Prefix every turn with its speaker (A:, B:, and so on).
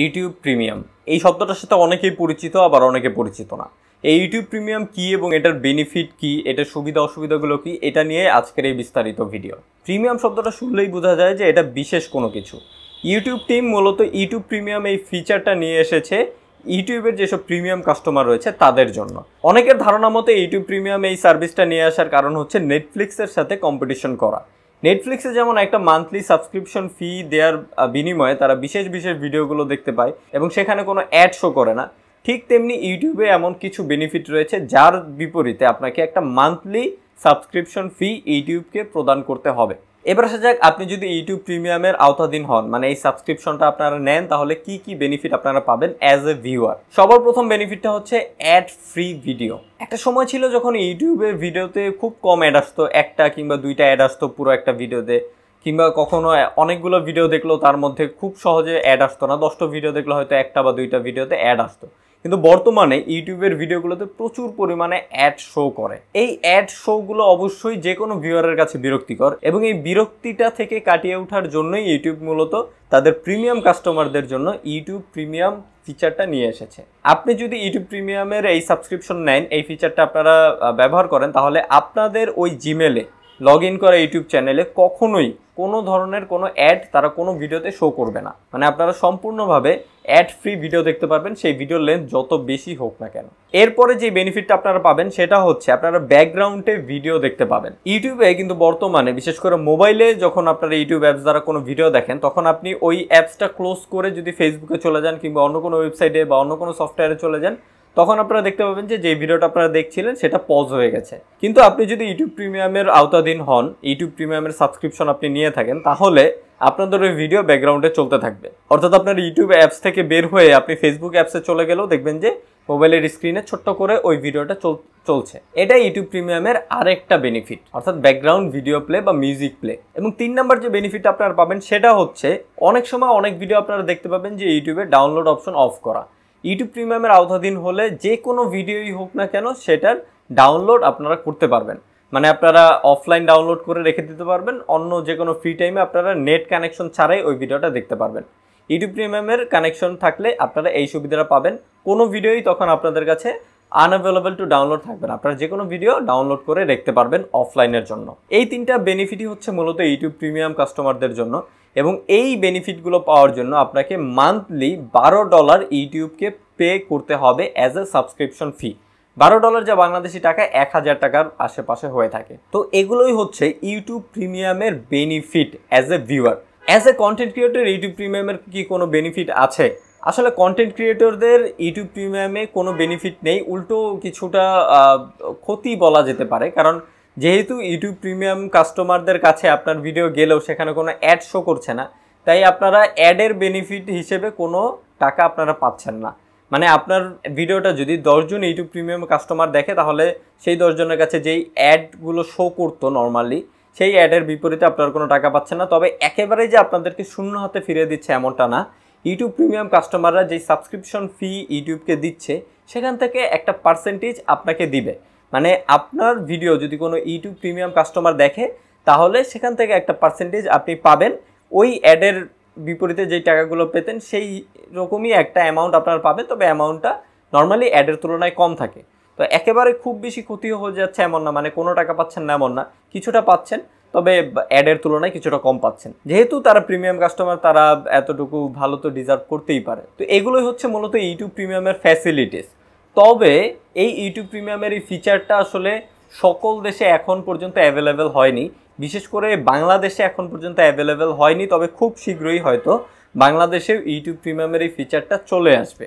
A: YouTube premium এই শব্দটার সাথে অনেকেই পরিচিত আবার অনেকে পরিচিত না এই ইউটিউব প্রিমিয়াম কী এবং এটার বেনিফিট কি এটার সুবিধা অসুবিধাগুলো কি এটা নিয়ে আজকের এই বিস্তারিত ভিডিও প্রিমিয়াম শব্দটা শুনলেই বোঝা যায় যে এটা বিশেষ কোনো কিছু ইউটিউব টিম মূলত ইউটিউব প্রিমিয়াম এই ফিচারটা নিয়ে এসেছে ইউটিউবের যেসব প্রিমিয়াম কাস্টমার রয়েছে তাদের জন্য অনেকের ধারণা মতো ইউটিউব প্রিমিয়াম এই সার্ভিসটা নিয়ে আসার কারণ হচ্ছে নেটফ্লিক্সের সাথে কম্পিটিশন করা নেটফ্লিক্সে যেমন একটা মান্থলি সাবস্ক্রিপশন ফি দেওয়ার বিনিময়ে তারা বিশেষ বিশেষ ভিডিওগুলো দেখতে পায় এবং সেখানে কোনো অ্যাড শো করে না ঠিক তেমনি ইউটিউবে এমন কিছু বেনিফিট রয়েছে যার বিপরীতে আপনাকে একটা মান্থলি সাবস্ক্রিপশন ফি ইউটিউবকে প্রদান করতে হবে এবার আসা যাক আপনি যদি ইউটিউব প্রিমিয়ামের আওতাধীন হন মানে এই সাবস্ক্রিপশনটা আপনারা নেন তাহলে কি কি বেনিফিট আপনারা পাবেন অ্যাজ এ ভিউয়ার সবার প্রথম বেনিফিটটা হচ্ছে অ্যাড ফ্রি ভিডিও একটা সময় ছিল যখন ইউটিউবে ভিডিওতে খুব কম অ্যাড আসতো একটা কিংবা দুইটা অ্যাড আসতো পুরো একটা ভিডিওতে কিংবা কখনো অনেকগুলো ভিডিও দেখলো তার মধ্যে খুব সহজে অ্যাড আসতো না দশটা ভিডিও দেখলো হয়তো একটা বা দুইটা ভিডিওতে অ্যাড আসতো কিন্তু বর্তমানে ইউটিউবের ভিডিওগুলোতে প্রচুর পরিমাণে অ্যাড শো করে এই অ্যাড শোগুলো অবশ্যই যে কোনো ভিউয়ারের কাছে বিরক্তিকর এবং এই বিরক্তিটা থেকে কাটিয়ে ওঠার জন্যই ইউটিউব মূলত তাদের প্রিমিয়াম কাস্টমারদের জন্য ইউটিউব প্রিমিয়াম ফিচারটা নিয়ে এসেছে আপনি যদি ইউটিউব প্রিমিয়ামের এই সাবস্ক্রিপশন নেন এই ফিচারটা আপনারা ব্যবহার করেন তাহলে আপনাদের ওই জিমেলে লগ ইন করা ইউটিউব চ্যানেলে কখনোই কোনো ধরনের কোনো অ্যাড তারা কোনো ভিডিওতে শো করবে না মানে আপনারা সম্পূর্ণভাবে অ্যাড ফ্রি ভিডিও দেখতে পারবেন সেই ভিডিওর লেন্থ যত বেশি হোক না কেন এরপরে যে বেনিফিটটা আপনারা পাবেন সেটা হচ্ছে আপনারা ব্যাকগ্রাউন্ডে ভিডিও দেখতে পাবেন ইউটিউবে কিন্তু বর্তমানে বিশেষ করে মোবাইলে যখন আপনারা ইউটিউব অ্যাপস দ্বারা কোনো ভিডিও দেখেন তখন আপনি ওই অ্যাপসটা ক্লোজ করে যদি ফেসবুকে চলে যান কিংবা অন্য কোনো ওয়েবসাইটে বা অন্য কোনো সফটওয়্যারে চলে যান তখন আপনারা দেখতে পাবেন যে যে ভিডিওটা আপনারা দেখছিলেন সেটা পজ হয়ে গেছে কিন্তু আপনি যদি ইউটিউব প্রিমিয়ামের আওতাধীন হন ইউটিউব প্রিমিয়ামের সাবস্ক্রিপশন আপনি নিয়ে থাকেন তাহলে আপনাদের ওই ভিডিও ব্যাকগ্রাউন্ডে চলতে থাকবে অর্থাৎ আপনার ইউটিউব অ্যাপস থেকে বের হয়ে আপনি ফেসবুক অ্যাপসে চলে গেলেও দেখবেন যে মোবাইলের স্ক্রিনে ছোট্ট করে ওই ভিডিওটা চলছে এটা ইউটিউব প্রিমিয়ামের আরেকটা বেনিফিট অর্থাৎ ব্যাকগ্রাউন্ড ভিডিও প্লে বা মিউজিক প্লে এবং তিন নাম্বার যে বেনিফিট আপনারা পাবেন সেটা হচ্ছে অনেক সময় অনেক ভিডিও আপনারা দেখতে পাবেন যে ইউটিউবে ডাউনলোড অপশন অফ করা ইউটিউব প্রিমিয়ামের আওতাধীন হলে যে কোনো ভিডিওই হোক না কেন সেটার ডাউনলোড আপনারা করতে পারবেন মানে আপনারা অফলাইন ডাউনলোড করে রেখে দিতে পারবেন অন্য যে কোনো ফ্রি টাইমে আপনারা নেট কানেকশন ছাড়াই ওই ভিডিওটা দেখতে পারবেন ইউটিউব প্রিমিয়ামের কানেকশন থাকলে আপনারা এই সুবিধাটা পাবেন কোনো ভিডিওই তখন আপনাদের কাছে আনঅ্যাভেলেবল টু ডাউনলোড থাকবেন আপনারা যে কোনো ভিডিও ডাউনলোড করে দেখতে পারবেন অফলাইনের জন্য এই তিনটা বেনিফিটই হচ্ছে মূলত ইউটিউব প্রিমিয়াম কাস্টমারদের জন্য এবং এই বেনিফিটগুলো পাওয়ার জন্য আপনাকে মান্থলি বারো ডলার ইউটিউবকে পে করতে হবে অ্যাজ এ সাবস্ক্রিপশন ফি বারো ডলার যা বাংলাদেশি টাকা এক হাজার টাকার আশেপাশে হয়ে থাকে তো এগুলোই হচ্ছে ইউটিউব প্রিমিয়ামের benefit as a viewer as a content creator YouTube প্রিমিয়ামের কি কোনো বেনিফিট আছে আসলে কন্টেন্ট ক্রিয়েটরদের ইউটিউব প্রিমিয়ামে কোনো বেনিফিট নেই উল্টো কিছুটা ক্ষতি বলা যেতে পারে কারণ যেহেতু ইউটিউব প্রিমিয়াম কাস্টমারদের কাছে আপনার ভিডিও গেলেও সেখানে কোনো অ্যাড শো করছে না তাই আপনারা অ্যাডের বেনিফিট হিসেবে কোনো টাকা আপনারা পাচ্ছেন না মানে আপনার ভিডিওটা যদি দশজন ইউটিউব প্রিমিয়াম কাস্টমার দেখে তাহলে সেই দশজনের কাছে যেই অ্যাডগুলো শো করতো নর্মালি সেই অ্যাডের বিপরীতে আপনারা কোনো টাকা পাচ্ছেন না তবে একেবারেই যে আপনাদেরকে শূন্য হাতে ফিরিয়ে দিচ্ছে এমনটা না ইউটিউব প্রিমিয়াম কাস্টমাররা যেই সাবস্ক্রিপশন ফি ইউটিউবকে দিচ্ছে সেখান থেকে একটা পার্সেন্টেজ আপনাকে দিবে মানে আপনার ভিডিও যদি কোনো ইউটিউব প্রিমিয়াম কাস্টমার দেখে তাহলে সেখান থেকে একটা পার্সেন্টেজ আপনি পাবেন ওই অ্যাডের বিপরীতে যে টাকাগুলো পেতেন সেই রকমই একটা অ্যামাউন্ট আপনার পাবেন তবে অ্যামাউন্টটা নর্মালি অ্যাডের তুলনায় কম থাকে তো একেবারে খুব বেশি ক্ষতি হয়ে যাচ্ছে এমন না মানে কোনো টাকা পাচ্ছেন না এমন না কিছুটা পাচ্ছেন তবে অ্যাডের তুলনায় কিছুটা কম পাচ্ছেন যেহেতু তারা প্রিমিয়াম কাস্টমার তারা এতটুকু ভালো তো ডিজার্ভ করতেই পারে তো এগুলোই হচ্ছে মূলত ইউটিউব প্রিমিয়ামের ফ্যাসিলিটিস তবে এই ইউটিউব প্রিমিয়ামের এই ফিচারটা আসলে সকল দেশে এখন পর্যন্ত অ্যাভেলেবেল হয়নি বিশেষ করে বাংলাদেশে এখন পর্যন্ত অ্যাভেলেবেল হয়নি তবে খুব শীঘ্রই হয়তো বাংলাদেশেও ইউটিউব প্রিমিয়ামের এই ফিচারটা চলে আসবে